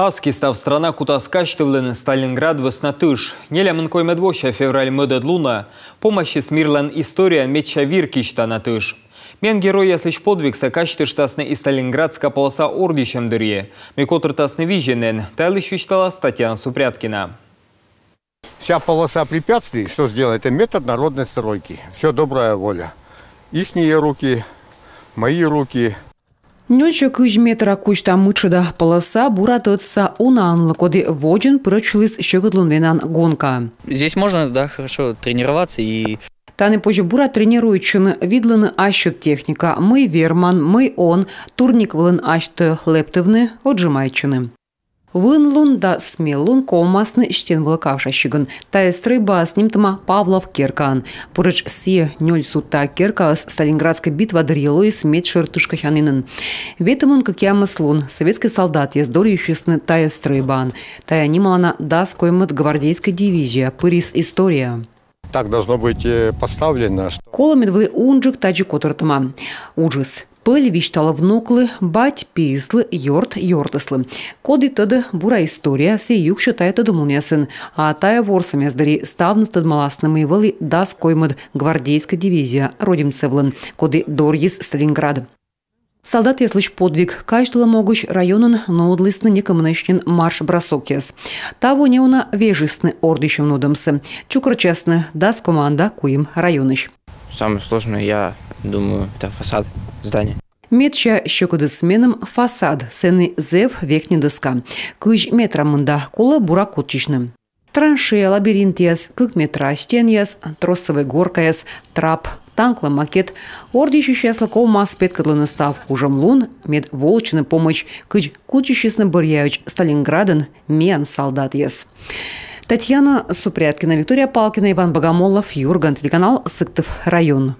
Аски став страна Кутаскач тывлен Сталинград весна тыш. Нелямын коймедвоща февраль мөдед луна. Помощи смирлен история меча виркичта на тыш. Мен герой яслич подвиг сакач тыштасны и Сталинградска полоса ордищем дырье. Микотр тасны виженен, тайлыщ вичтала Статьяна Супряткина. Вся полоса препятствий, что сделать, это метод народной стройки. Все добрая воля. Ихние руки, мои руки – Нюча кыж кучта мычыда полоса буратыца унаанлы коды вожен прочилыс щегодлунвенан гонка. Здесь можно, да, хорошо тренироваться и Таны позже бура тренируючын видлыны ащут техника. Мы верман, мы он, турник вылын ашты лептывны отжимайчыны. Вынлун да смелун ковмасны іштен влыкавша шығын. Тайыстры баснимтыма Павлов Керкан. Пұрыч сие нөл сутта Керкас Сталинградская битва дырелу и смет шыртышка шанынын. Ветымын кыкямы слун, советский солдат ездор ешесны тайыстры бан. Таянималана дас коймыт гвардейской дивизия, пырис история. Так должно быть э, поставлено. Что... Коломедвы унджик таджи котортыма. Уджис пыль виштала внуклы, бать пиислы, йорт йортыслы. Коди тады бура история се юг считает тады мунясын, а тая ворса мездари ставны тады маласны мывылы дас коймыд гвардейская дивизия родимцевлын, коди дорьес Сталинград. Солдат яслыш подвиг, кайштула могущ районын ноудлысны некомынышнен марш бросокес. Того не уна вежестны ордыщем нудамсы. Чукрчасны дас команда куим районыш. Самое сложное я думаю, это фасад здания. Метша щекоды сменам фасад, сены зев векне доска. Кыж метра мында кола буракутичным. Траншея, лабиринт яс, кык метра стен яс, тросовая горка яс, трап, танкла макет, ордичи счастлаков маспет кадлы настав, кужам лун, мед волчны помощь, кыч кучищесны бурьяюч Сталинграден, мен солдат яс. Татьяна Супряткина, Виктория Палкина, Иван Богомолов, Юрган, телеканал Сыктов, район.